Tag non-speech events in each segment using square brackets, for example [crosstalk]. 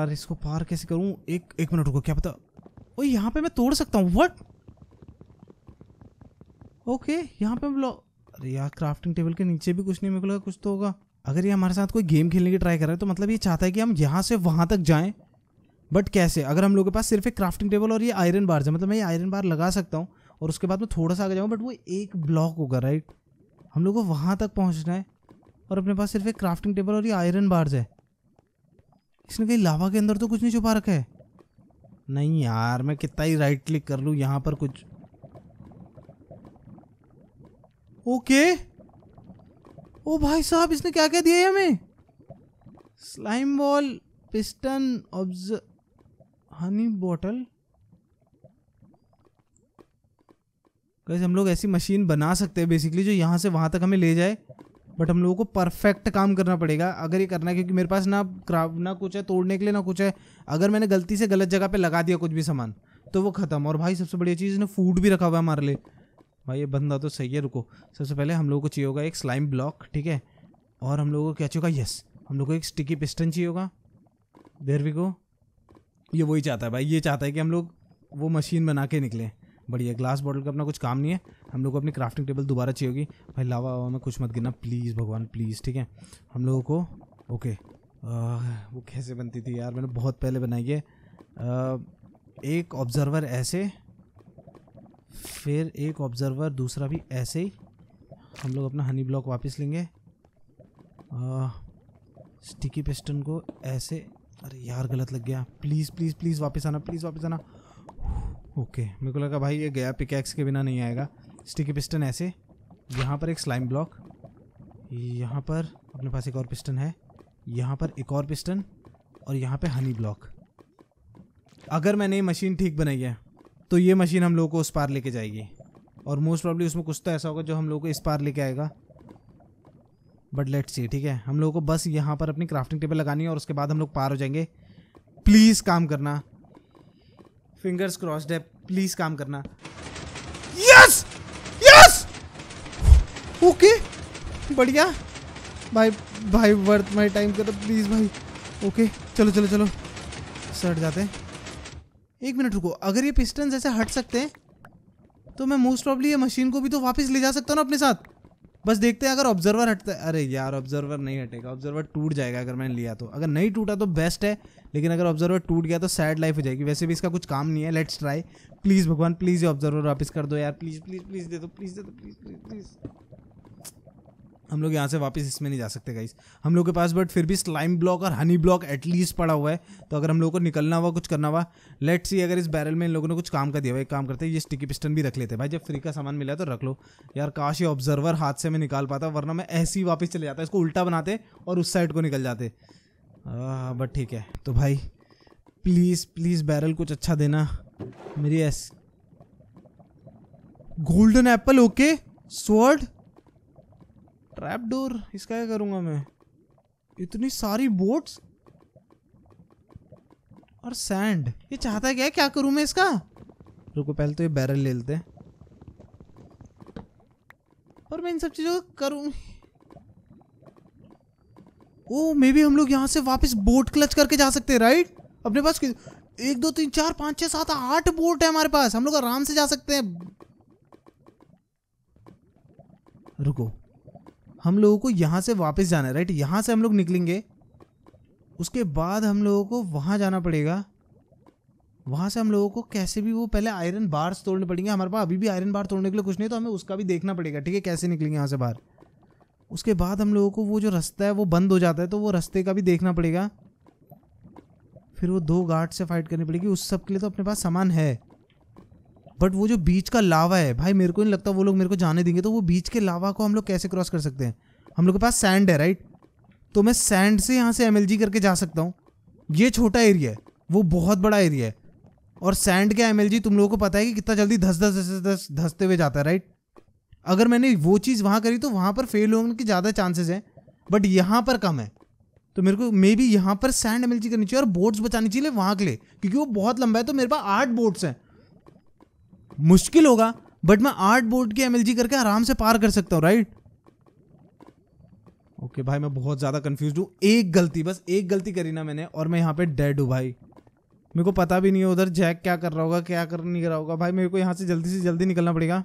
यार इसको पार कैसे करूं एक एक मिनट रुको क्या पता ओ यहाँ पे मैं तोड़ सकता हूँ वट ओके यहाँ पे हम अरे यार क्राफ्टिंग टेबल के नीचे भी कुछ नहीं मेरे को लगा कुछ तो होगा अगर ये हमारे साथ कोई गेम खेलने की ट्राई कर रहा है तो मतलब ये चाहता है कि हम यहाँ से वहाँ तक जाएं बट कैसे अगर हम लोगों के पास सिर्फ एक क्राफ्टिंग टेबल और ये आयरन बार है मतलब मैं ये आयरन बार लगा सकता हूँ और उसके बाद मैं थोड़ा सा आगे जाऊँ बट वो एक ब्लॉक होगा राइट हम लोग को वहाँ तक पहुँचना है और अपने पास सिर्फ एक क्राफ्टिंग टेबल और ये आयरन बार है इसने कहीं लावा के अंदर तो कुछ नहीं छुपा रखा है नहीं यार मैं कितना ही राइट क्लिक कर लू यहां पर कुछ ओके ओ भाई साहब इसने क्या क्या दिया है हमें स्लाइम बॉल पिस्टन ऑब्ज हनी बॉटल कैसे हम लोग ऐसी मशीन बना सकते हैं बेसिकली जो यहां से वहां तक हमें ले जाए बट हम लोगों को परफेक्ट काम करना पड़ेगा अगर ये करना है क्योंकि मेरे पास ना क्राफ ना कुछ है तोड़ने के लिए ना कुछ है अगर मैंने गलती से गलत जगह पे लगा दिया कुछ भी सामान तो वो ख़त्म और भाई सबसे बढ़िया चीज़ ने फूड भी रखा हुआ है हमारे लिए भाई ये बंदा तो सही है रुको सबसे पहले हम लोग को चाहिए होगा एक स्लाइम ब्लॉक ठीक है और हम लोगों को क्या चाहिए होगा यस हम लोग को एक स्टिकी पिस्टन चाहिए होगा देर वी को ये वही चाहता है भाई ये चाहता है कि हम लोग वो मशीन बना के निकलें बढ़िया ग्लास बॉटल का अपना कुछ काम नहीं है हम लोग को अपनी क्राफ्टिंग टेबल दोबारा चाहिए होगी भाई लावा वावा में कुछ मत गिरना प्लीज़ भगवान प्लीज़ ठीक है हम लोगों को ओके आ, वो कैसे बनती थी यार मैंने बहुत पहले बनाई है आ, एक ऑब्ज़र्वर ऐसे फिर एक ऑब्ज़र्वर दूसरा भी ऐसे ही हम लोग अपना हनी ब्लॉक वापस लेंगे आ, स्टिकी पिस्टन को ऐसे अरे यार गलत लग गया प्लीज़ प्लीज़ प्लीज़ वापस आना प्लीज़ वापस आना ओके मेरे को लगा भाई ये गया पिकैक्स के बिना नहीं आएगा स्टिकी पिस्टन ऐसे यहाँ पर एक स्लाइम ब्लॉक यहाँ पर अपने पास एक और पिस्टन है यहाँ पर एक और पिस्टन और यहाँ पे हनी ब्लॉक अगर मैंने ये मशीन ठीक बनाई है तो ये मशीन हम लोगों को उस पार लेके जाएगी और मोस्ट प्रॉब्ली उसमें कुछ तो ऐसा होगा जो हम लोगों को इस पार लेके आएगा बट लेट्स सी ठीक है हम लोगों को बस यहाँ पर अपनी क्राफ्टिंग टेबल लगानी है और उसके बाद हम लोग पार हो जाएंगे प्लीज़ काम करना फिंगर्स क्रॉस डेप प्लीज काम करना यस यस ओके बढ़िया भाई भाई वर्थ माई टाइम करो प्लीज़ भाई ओके चलो चलो चलो सट जाते हैं एक मिनट रुको अगर ये पिस्टन ऐसे हट सकते हैं तो मैं मोस्ट प्रॉब्ली ये मशीन को भी तो वापस ले जा सकता हूँ ना अपने साथ बस देखते हैं अगर ऑब्जर्वर हटता है अरे यार ऑब्जर्वर नहीं हटेगा ऑब्जर्वर टूट जाएगा अगर मैंने लिया तो अगर नहीं टूटा तो बेस्ट है लेकिन अगर ऑब्जर्वर टूट गया तो सैड लाइफ हो जाएगी वैसे भी इसका कुछ काम नहीं है लेट्स ट्राई प्लीज़ भगवान प्लीज़ ये ऑब्जर्वर वापस कर दो यार प्लीज़ प्लीज़ प्लीज़ दे दो प्लीज़ दे दो प्लीज़ प्लीज़ प्लीज़ हम लोग यहाँ से वापस इसमें नहीं जा सकते गाइस हम लोग के पास बट फिर भी स्लाइम ब्लॉक और हनी ब्लॉक एटलीस्ट पड़ा हुआ है तो अगर हम लोग को निकलना हुआ कुछ करना हुआ लेट सी अगर इस बैरल में इन लोगों ने कुछ काम का दिया हुआ एक काम करते हैं ये स्टिकी पिस्टन भी रख लेते हैं भाई जब फ्री का सामान मिला तो रख लो यार काश ये ऑब्जर्वर हाथ से मैं निकाल पाता वरना मैं ऐसे ही वापस चले जाता इसको उल्टा बनाते और उस साइड को निकल जाते बट ठीक है तो भाई प्लीज़ प्लीज़ बैरल कुछ अच्छा देना मेरी ऐस golden apple okay sword trap door इसका क्या करूँगा मैं इतनी सारी बोट्स और सैंड ये चाहता है क्या क्या करूँ मैं इसका रुको पहले तो ये बैरल ले लेते हैं और मैं इन सब चीज़ों को करूँ ओ मे बी हम लोग यहाँ से वापस बोट क्लच करके जा सकते हैं राइट अपने पास एक दो तीन चार पाँच छः सात आठ बोट है हमारे पास हम लोग आराम से जा सकते हैं रुको हम लोगों को यहाँ से वापस जाना है राइट यहाँ से हम लोग निकलेंगे उसके बाद हम लोगों को वहाँ जाना पड़ेगा वहाँ से हम लोगों को कैसे भी वो पहले आयरन बार्स तोड़ने पड़ेंगे हमारे पास अभी भी आयरन बार तोड़ने के लिए कुछ नहीं तो हमें उसका भी देखना पड़ेगा ठीक है कैसे निकलेंगे यहाँ से बाहर उसके बाद हम लोगों को वो जो रास्ता है वो बंद हो जाता है तो वो रास्ते का भी देखना पड़ेगा फिर वो दो गार्ड से फाइट करनी पड़ेगी उस सब के लिए तो अपने पास सामान है बट वो जो बीच का लावा है भाई मेरे को नहीं लगता वो लोग मेरे को जाने देंगे तो वो बीच के लावा को हम लोग कैसे क्रॉस कर सकते हैं हम लोग के पास सैंड है राइट तो मैं सैंड से यहाँ से एम करके जा सकता हूँ ये छोटा एरिया है वो बहुत बड़ा एरिया है और सैंड के एम तुम लोगों को पता है कि कितना जल्दी धस धस धस धस धसते हुए जाता है राइट अगर मैंने वो चीज़ वहाँ करी तो वहाँ पर फेल होने के ज़्यादा चांसेस हैं बट यहाँ पर कम है तो मेरे को मे बी यहाँ पर सैंड एम करनी चाहिए और बोट्स बचानी चाहिए वहाँ के लिए क्योंकि वो बहुत लंबा है तो मेरे पास आठ बोट्स हैं मुश्किल होगा बट मैं आठ बोर्ड की एमएलजी करके आराम से पार कर सकता हूँ राइट ओके okay, भाई मैं बहुत ज़्यादा कंफ्यूज हूँ एक गलती बस एक गलती करी ना मैंने और मैं यहाँ पे डेड हूँ भाई मेरे को पता भी नहीं है उधर जैक क्या कर रहा होगा क्या कर नहीं रहा होगा भाई मेरे को यहाँ से जल्दी से जल्दी निकलना पड़ेगा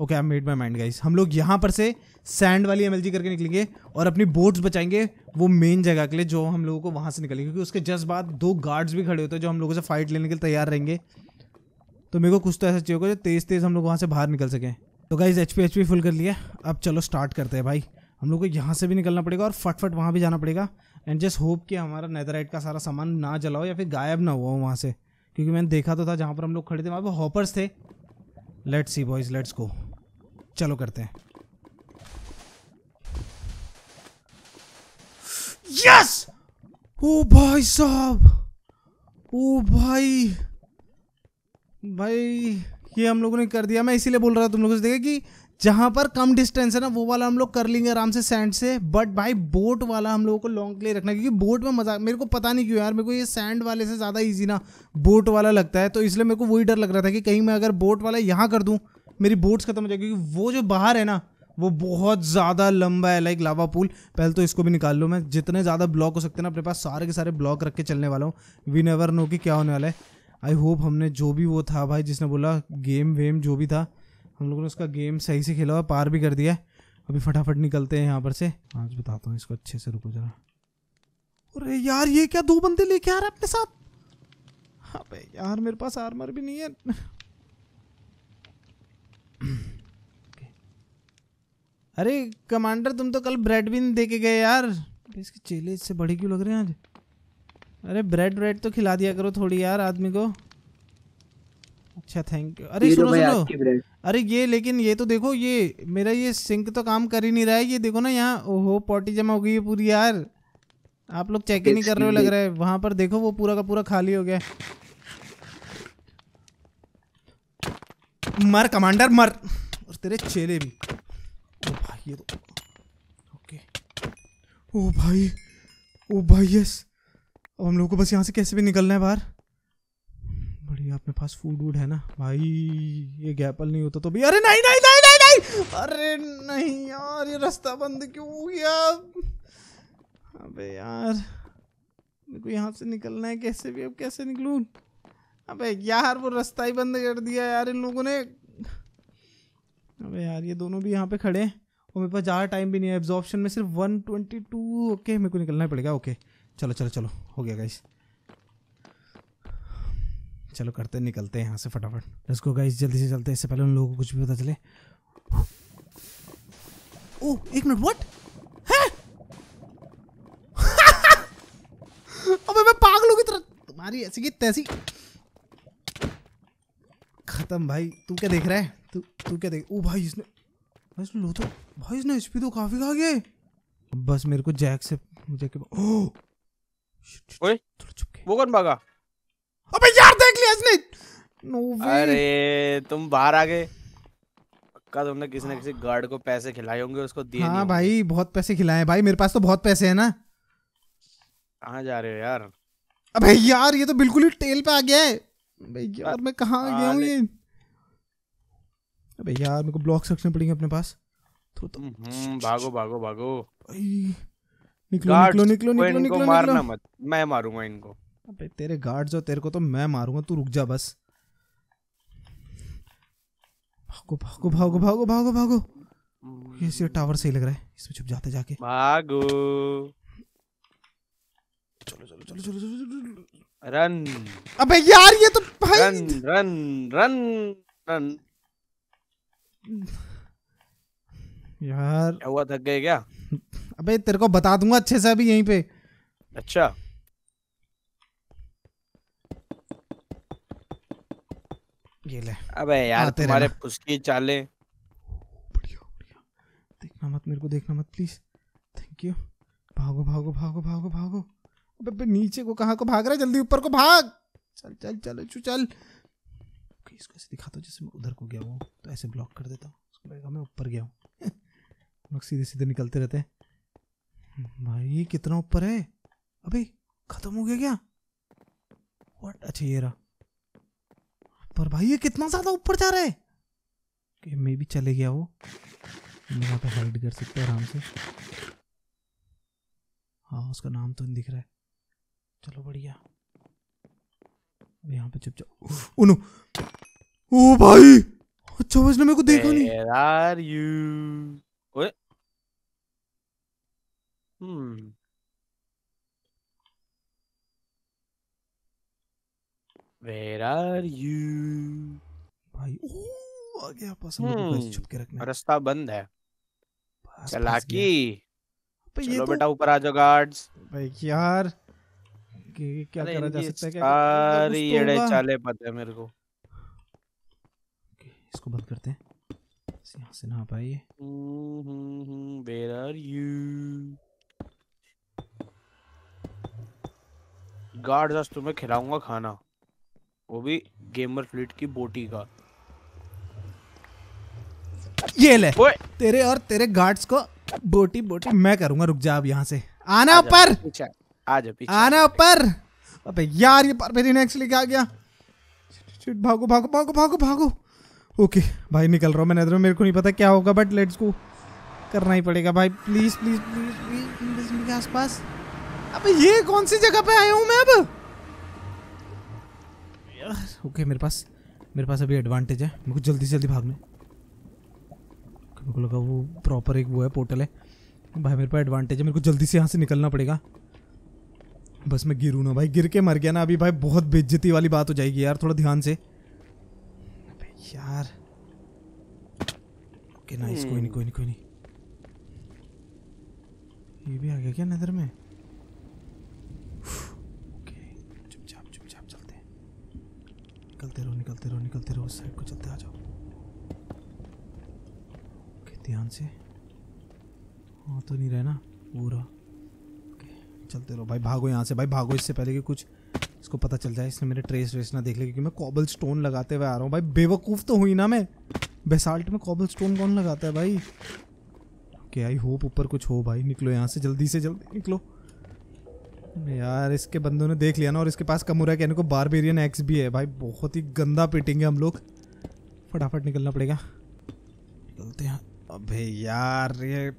okay I made my mind guys हम लोग यहाँ पर से सैंड वाली एम करके निकलेंगे और अपनी बोट्स बचाएंगे वो मेन जगह के लिए जो हम लोगों को वहाँ से निकलेंगे क्योंकि उसके जस्ट बाद दो गार्ड्स भी खड़े होते हैं जो हम लोगों से फाइट लेने के लिए तैयार रहेंगे तो मेरे को कुछ तो ऐसा चाहिए होगा जो तेज़ तेज़ हम लोग वहाँ से बाहर निकल सकें तो गाइज़ एच पी फुल कर लिया अब चलो स्टार्ट करते हैं भाई हम लोग को यहाँ से भी निकलना पड़ेगा और फटफट वहाँ भी जाना पड़ेगा एंड जस्ट होप कि हमारा नैदराइट का सारा सामान ना जलाओ या फिर गायब ना हुआ हो वहाँ से क्योंकि मैंने देखा तो था जहाँ पर हम लोग खड़े थे वहाँ पर हॉपर्स थे let's see boys let's go चलो करते हैं यस ओ भाई साहब ओ भाई भाई ये हम लोगों ने कर दिया मैं इसीलिए बोल रहा था तुम लोगों से देखे कि जहाँ पर कम डिस्टेंस है ना वो वाला हम लोग कर लेंगे आराम से सैंड से बट भाई बोट वाला हम लोगों को लॉन्ग के लिए रखना क्योंकि बोट में मजा मेरे को पता नहीं क्यों यार मेरे को ये सैंड वाले से ज़्यादा ईजी ना बोट वाला लगता है तो इसलिए मेरे को वही डर लग रहा था कि कहीं मैं अगर बोट वाला यहाँ कर दूँ मेरी बोट्स खत्म हो जाएगी क्योंकि वो जो बाहर है ना वो बहुत ज़्यादा लंबा है लाइक लावा पूल पहले तो इसको भी निकाल लूँ मैं जितने ज़्यादा ब्लॉक हो सकते हैं ना अपने पास सारे के सारे ब्लॉक रख के चलने वाला हूँ वी नेवर नो कि क्या होने वाला है आई होप हमने जो भी वो था भाई जिसने बोला गेम वेम जो भी था हम लोगों ने उसका गेम सही से खेला हुआ पार भी कर दिया अभी फटाफट निकलते हैं यहाँ पर से आज बताता हूँ इसको अच्छे से रुको जरा अरे यार ये क्या दो बंदे लेके आ रहे अपने साथ हाँ भाई यार मेरे पास आर्मर भी नहीं है अरे कमांडर तुम तो कल ब्रेडबिन दे के गए यार इसके चेले इससे बड़े क्यों लग रहे हैं आज अरे ब्रेड ब्रेड तो खिला दिया करो थोड़ी यार आदमी को अच्छा थैंक यू अरे तो सुनो सुनो अरे ये लेकिन ये तो देखो ये मेरा ये सिंक तो काम कर ही नहीं रहा है ये देखो ना यहाँ ओहो पॉटी जमा हो गई है पूरी यार आप लोग चेक ही नहीं कर रहे हो लग रहा है वहाँ पर देखो वो पूरा का पूरा खाली हो गया मर कमांडर मर और तेरे चेले भी ओ भाई ये तो ओके ओ भाई ओ भाई यस अब हम लोगों को बस यहाँ से कैसे भी निकलना है बाहर बढ़िया अपने पास फूड वूड है ना भाई ये गैपल नहीं होता तो भी अरे नहीं नहीं नहीं नहीं नहीं अरे नहीं यार ये रास्ता बंद क्यों हो गया अबे यार मेरे को यहाँ से निकलना है कैसे भी अब कैसे निकलूँ अबे यार वो रास्ता ही बंद कर दिया यार इन लोगों ने अबे यार ये दोनों भी यहाँ पे खड़े हैं और मेरे पास ज़्यादा टाइम भी नहीं है एब्जॉर्प्शन में सिर्फ वन ट्वेंटी टू ओके मेरे को निकलना पड़ेगा ओके okay. चलो चलो चलो हो गया गाइस चलो करते निकलते हैं यहाँ से फटाफट लेट्स गो गाइस जल्दी से चलते हैं इससे पहले उन लोगों को कुछ भी पता चले ओ oh, एक मिनट व्हाट [laughs] अबे मैं पागलों की तरह तुम्हारी ऐसी की तैसी खत्म भाई तू क्या देख रहा है तू तू क्या देख ओ भाई इसने भाई इसने लो तो भाई इसने एचपी तो काफ़ी खा गए बस मेरे को जैक से जैक के ओ [gasps] oh! ओए वो कौन भागा अबे यार देख लिया इसने नो वे अरे तुम बाहर आ गए पक्का तुमने किसी ना किसी गार्ड को पैसे खिलाए होंगे उसको दिए हाँ भाई बहुत पैसे खिलाए भाई मेरे पास तो बहुत पैसे है ना कहाँ जा रहे हो यार अबे यार ये तो बिल्कुल ही टेल पे आ गया है अबे यार मैं कहाँ गया हाँ, हूँ ये अबे यार मेरे को ब्लॉक्स रखने पड़ेंगे अपने पास तो तुम हम्म, भागो भागो भागो भाई निकलो निकलो निकलो निकलो निकलो मारना मत मैं मारूंगा इनको अबे तेरे गार्ड्स और तेरे को तो मैं मारूंगा तू रुक जा बस भागो भागो भागो भागो भागो भागो ये हम्म। सिर्फ टावर सही लग रहा है इसमें छुप जाते जाके भागो चलो चलो चलो चलो चलो रन अबे यार ये तो भाई रन रन रन रन यार क्या हुआ थक गए क्या अबे तेरे को बता दूंगा अच्छे से अभी यहीं पे अच्छा ये ले अबे यार तुम्हारे फुसकी चाले बढ़िया बढ़िया देखना मत मेरे को देखना मत प्लीज थैंक यू भागो भागो भागो भागो भागो अबे अबे नीचे को कहाँ को भाग रहा है जल्दी ऊपर को भाग चल चल चल चल चल इसको ऐसे दिखाता हूँ जैसे मैं उधर को गया हूँ तो ऐसे ब्लॉक कर देता हूँ उसको लगेगा मैं ऊपर गया हूँ लोग सीधे सीधे निकलते रहते हैं भाई ये कितना ऊपर है अभी खत्म हो गया क्या वट अच्छा ये रहा पर भाई ये कितना ज़्यादा ऊपर जा रहा है कि मे भी चले गया वो यहाँ पे हाइड कर सकते आराम से हाँ उसका नाम तो नहीं दिख रहा है चलो बढ़िया यहाँ पे चुपचाप ओनो ओ भाई अच्छा उसने मेरे को देखा नहीं Hmm. Where are you? भाई ओ आ गया पसंद hmm. छुप के रखना रास्ता बंद है चलाकी चलो तो- बेटा ऊपर आ जाओ गार्ड्स भाई यार क्या करा जा सकता है क्या अरे ये येड़े चाले पता है मेरे को इसको बंद करते हैं यहाँ से ना पाइए hmm hmm where are you guard आज तुम्हें खिलाऊंगा खाना वो भी गेमर फ्लिट की बोटी का ये ले तेरे और तेरे गार्ड्स को बोटी बोटी मैं करूंगा रुक जा अब यहाँ से आना ऊपर आज आना ऊपर अबे यार ये मेरी नेक्स्ट लेके आ गया भागो भागो भागो भागो भागो ओके भाई निकल रहा हूँ मैं नजर मेरे को नहीं पता क्या होगा बट लेट्स को करना ही पड़ेगा भाई please please please please, please, please मेरे आसपास अब ये कौन सी जगह पे आया हूँ मैं अब ओके मेरे पास मेरे पास अभी एडवांटेज है मेरे को जल्दी से जल्दी भागने मेरे को लगा वो प्रॉपर एक वो है पोर्टल है भाई मेरे पास एडवांटेज है मेरे को जल्दी से यहाँ से निकलना पड़ेगा बस मैं गिरूँ ना भाई गिर के मर गया ना अभी भाई बहुत बेज्जती वाली बात हो जाएगी यार थोड़ा ध्यान से यार ओके नाइस कोई नहीं कोई नहीं कोई नहीं ये भी आ गया क्या नज़र में निकलते रहो निकलते रहो निकलते रहो उस साइड को चलते आ जाओ ध्यान से हाँ तो नहीं रहना पूरा चलते रहो भाई भागो यहाँ से भाई भागो इससे पहले कि कुछ इसको पता चल जाए इसने मेरे ट्रेस वेस ना देख लिया क्योंकि मैं कॉबल स्टोन लगाते हुए आ रहा हूँ भाई बेवकूफ़ तो हुई ना मैं बेसाल्ट में कॉबल स्टोन कौन लगाता है भाई ओके आई होप ऊपर कुछ हो भाई निकलो यहाँ से जल्दी से जल्दी निकलो यार इसके बंदों ने देख लिया ना और इसके पास कमूरा कहने को बारबेरियन एक्स भी है भाई बहुत ही गंदा पीटेंगे हम लोग फटाफट निकलना पड़ेगा निकलते हैं अबे यार ये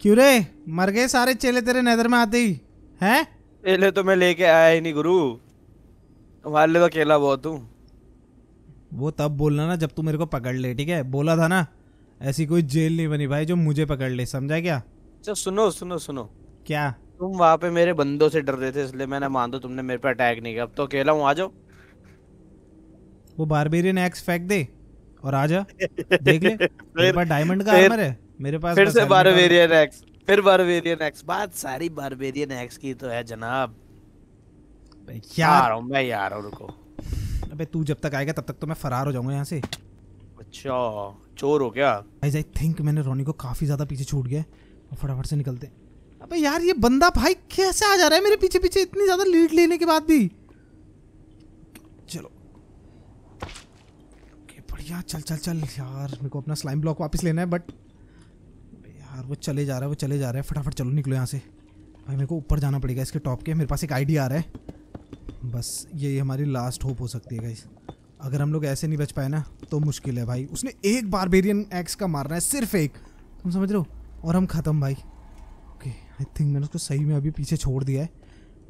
क्यों रे मर गए सारे चेले तेरे नजर में आते ही हैं चेले तो मैं लेके आया ही नहीं गुरु तुम्हारे लिए तो अकेला बहुत हूँ वो तब बोलना ना जब तू मेरे को पकड़ ले ठीक है बोला था ना ऐसी कोई जेल नहीं बनी भाई जो मुझे पकड़ ले समझा क्या अच्छा, सुनो सुनो सुनो क्या तुम वहां पे मेरे बंदों से डर रहे थे इसलिए मैंने मान दो तुमने मेरे पे अटैक नहीं किया अब तो अकेला हूं आ जाओ वो बारबेरियन एक्स फेंक दे और आ जा [laughs] देख ले मेरे पास डायमंड का आर्मर है मेरे पास फिर से बारबेरियन एक्स फिर बारबेरियन एक्स बात सारी बारबेरियन एक्स की तो है जनाब यार हूं मैं यार हूं रुको अबे तू जब तक आएगा तब तक तो मैं फरार हो जाऊंगा यहाँ से अच्छा चोर हो क्या आई थिंक मैंने रोनी को काफी ज्यादा पीछे छूट गया फटाफट से निकलते हैं अबे यार ये बंदा भाई कैसे आ जा रहा है मेरे पीछे पीछे इतनी ज़्यादा लीड लेने के बाद भी चलो बढ़िया चल चल चल यार मेरे को अपना स्लाइम ब्लॉक वापस लेना है बट यार वो चले जा रहा है वो चले जा रहा है फटाफट चलो निकलो यहाँ से भाई मेरे को ऊपर जाना पड़ेगा इसके टॉप के मेरे पास एक आइडिया आ रहा है बस ये हमारी लास्ट होप हो सकती है गाइस अगर हम लोग ऐसे नहीं बच पाए ना तो मुश्किल है भाई उसने एक बारबेरियन एक्स का मारना है सिर्फ एक तुम समझ रहे हो और हम ख़त्म भाई आई थिंक मैंने उसको सही में अभी पीछे छोड़ दिया है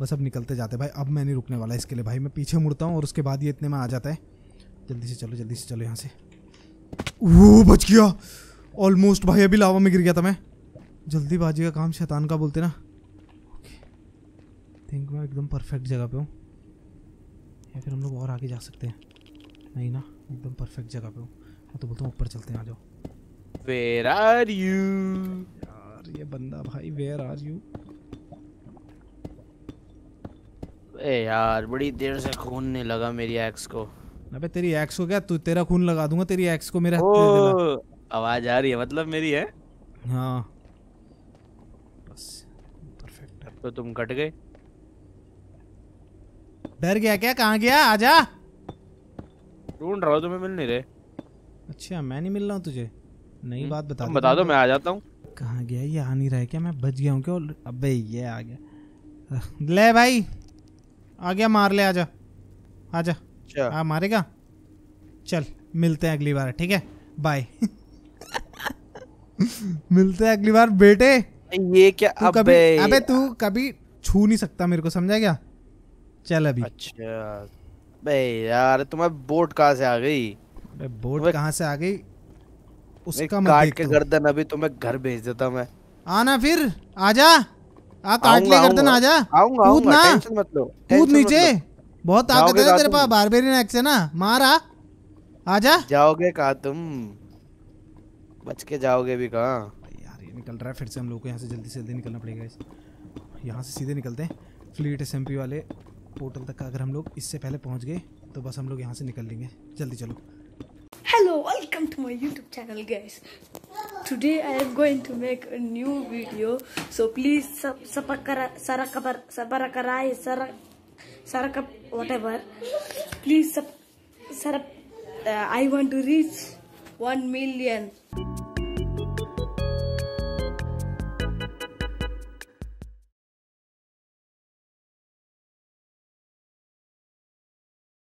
बस अब निकलते जाते भाई अब मैं नहीं रुकने वाला इसके लिए भाई मैं पीछे मुड़ता हूँ और उसके बाद ये इतने में आ जाता है जल्दी से चलो जल्दी से चलो यहाँ से वो बच गया ऑलमोस्ट भाई अभी लावा में गिर गया था मैं बाजी का काम शैतान का बोलते ना थिंक मैं एकदम परफेक्ट जगह पे हूँ या फिर हम लोग और आगे जा सकते हैं नहीं ना एकदम परफेक्ट जगह पे हूँ मैं हाँ, तो बोलता हूँ ऊपर चलते हैं आ जाओ वेर आर यू तो ये बंदा भाई वेयर आर यू ए यार बड़ी देर से खून नहीं लगा मेरी एक्स को अबे तेरी एक्स को क्या तू तेरा खून लगा दूंगा तेरी एक्स को मेरा आवाज आ रही है मतलब मेरी है हाँ बस परफेक्ट अब तो तुम कट गए डर गया क्या कहाँ गया आजा ढूंढ रहा हूँ तुम्हें मिल नहीं रहे अच्छा मैं नहीं मिल रहा हूँ तुझे नई हम्म, बात बता बता दो मैं आ जाता हूँ कहाँ गया ये आ नहीं रहा है क्या मैं बच गया हूँ क्या और अबे ये आ गया ले भाई आ गया मार ले आजा आजा अच्छा। आ मारेगा चल मिलते हैं अगली बार ठीक है बाय [laughs] मिलते हैं अगली बार बेटे ये क्या तू अबे कभी, अबे तू कभी छू नहीं सकता मेरे को समझा क्या चल अभी अच्छा बे यार तुम्हें तो बोट कहाँ से आ गई बोट कहाँ से आ गई उसका मत काट के गर्दन अभी तो मैं घर भेज देता मैं आना फिर आजा आ काट ले गर्दन आजा कूद ना कूद नीचे बहुत ताकत है तेरे पास बारबेरियन एक्स है ना मारा आजा जाओगे कहा तुम बच के जाओगे भी कहा यार ये निकल रहा है फिर से हम लोग को यहाँ से जल्दी से जल्दी निकलना पड़ेगा इस यहाँ से सीधे निकलते हैं फ्लीट एस वाले पोर्टल तक अगर हम लोग इससे पहले पहुँच गए तो बस हम लोग यहाँ से निकल लेंगे जल्दी चलो hello welcome to my youtube channel guys today i am going to make a new video so please sabarakarai sarakap whatever please sarap, uh, i want to reach 1 million